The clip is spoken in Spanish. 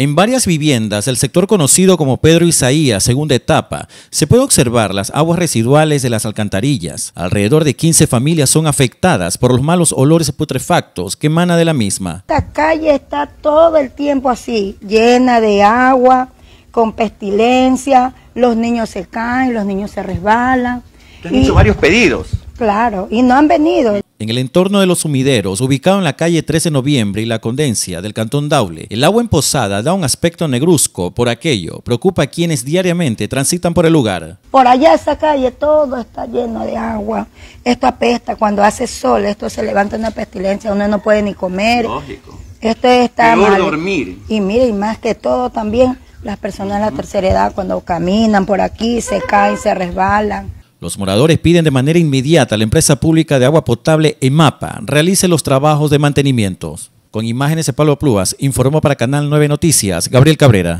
En varias viviendas, del sector conocido como Pedro Isaías, segunda etapa, se puede observar las aguas residuales de las alcantarillas. Alrededor de 15 familias son afectadas por los malos olores putrefactos que emana de la misma. Esta calle está todo el tiempo así, llena de agua, con pestilencia, los niños se caen, los niños se resbalan. Han hecho varios pedidos. Claro, y no han venido. En el entorno de los sumideros, ubicado en la calle 13 de Noviembre y la Condencia del Cantón Daule, el agua en da un aspecto negruzco por aquello, preocupa a quienes diariamente transitan por el lugar. Por allá esa calle todo está lleno de agua, esto apesta, cuando hace sol esto se levanta una pestilencia, uno no puede ni comer. Lógico. Esto está mal. dormir. Y mire, y más que todo también, las personas de la tercera edad cuando caminan por aquí se caen, se resbalan. Los moradores piden de manera inmediata a la empresa pública de agua potable EMAPA realice los trabajos de mantenimiento. Con imágenes de Pablo Plúas, informó para Canal 9 Noticias Gabriel Cabrera.